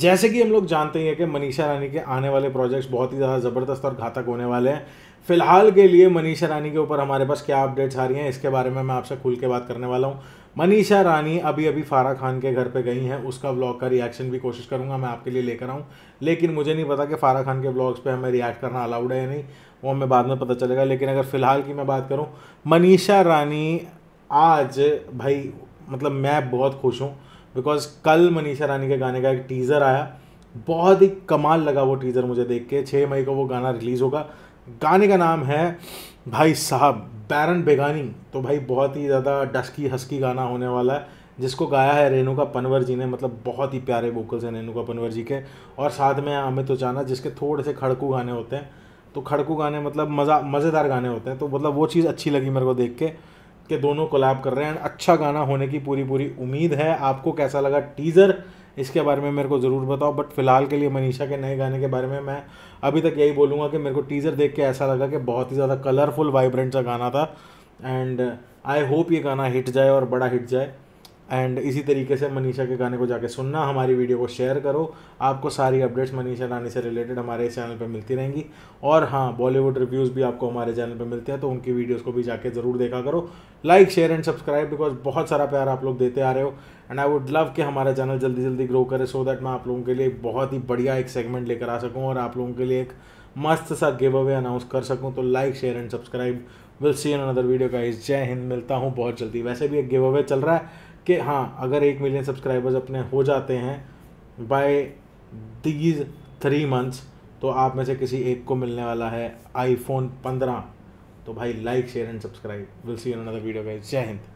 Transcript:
जैसे कि हम लोग जानते ही हैं कि मनीषा रानी के आने वाले प्रोजेक्ट्स बहुत ही ज़्यादा ज़बरदस्त और घातक होने वाले हैं फिलहाल के लिए मनीषा रानी के ऊपर हमारे पास क्या अपडेट्स आ रही हैं इसके बारे में मैं आपसे खुल के बात करने वाला हूँ मनीषा रानी अभी अभी फारा खान के घर पे गई हैं उसका ब्लॉग का रिएक्शन भी कोशिश करूँगा मैं आपके लिए लेकर आऊँ लेकिन मुझे नहीं पता कि फारा खान के ब्लॉग्स पे हमें रिएक्ट करना अलाउड है या नहीं वो हमें बाद में पता चलेगा लेकिन अगर फ़िलहाल की मैं बात करूँ मनीषा रानी आज भाई मतलब मैं बहुत खुश हूँ बिकॉज कल मनीषा रानी के गाने का एक टीज़र आया बहुत ही कमाल लगा वो टीज़र मुझे देख के छः मई को वो गाना रिलीज़ होगा गाने का नाम है भाई साहब बैरन बेगानी तो भाई बहुत ही ज़्यादा डस्की हस्की गाना होने वाला है जिसको गाया है रेणुका पनवर जी ने मतलब बहुत ही प्यारे वोकल्स हैं रेणुका पनवर जी के और साथ में अमित उचाना जिसके थोड़े से खड़कू गाने होते हैं तो खड़कू गाने मतलब मज़ा मज़ेदार गाने होते हैं तो मतलब वो चीज़ अच्छी लगी मेरे को देख के के दोनों कोलैब कर रहे हैं एंड अच्छा गाना होने की पूरी पूरी उम्मीद है आपको कैसा लगा टीज़र इसके बारे में मेरे को ज़रूर बताओ बट फिलहाल के लिए मनीषा के नए गाने के बारे में मैं अभी तक यही बोलूँगा कि मेरे को टीज़र देख के ऐसा लगा कि बहुत ही ज़्यादा कलरफुल वाइब्रेंट सा गाना था एंड आई होप ये गाना हिट जाए और बड़ा हिट जाए एंड इसी तरीके से मनीषा के गाने को जाके सुनना हमारी वीडियो को शेयर करो आपको सारी अपडेट्स मनीषा रानी से रिलेटेड हमारे चैनल पर मिलती रहेंगी और हाँ बॉलीवुड रिव्यूज़ भी आपको हमारे चैनल पर मिलते हैं तो उनकी वीडियोज़ को भी जाके ज़रूर देखा करो like share and subscribe because बहुत सारा प्यार आप लोग देते आ रहे हो एंड आई वुड लव कि हमारा चैनल जल्दी जल्दी ग्रो करे सो दैट मैं आप लोगों के लिए बहुत ही बढ़िया एक सेगमेंट लेकर आ सकूँ और आप लोगों के लिए एक मस्त सा गिव अवे अनाउंस कर सकूँ तो like share and subscribe will see an another video का इस जय हिंद मिलता हूँ बहुत जल्दी वैसे भी एक गिव अवे चल रहा है कि हाँ अगर एक मिलियन सब्सक्राइबर्स अपने हो जाते हैं बाय दीज थ्री मंथ्स तो आप में से किसी एक को मिलने वाला है आईफोन पंद्रह तो भाई like share and subscribe will see another video guys जय हिंद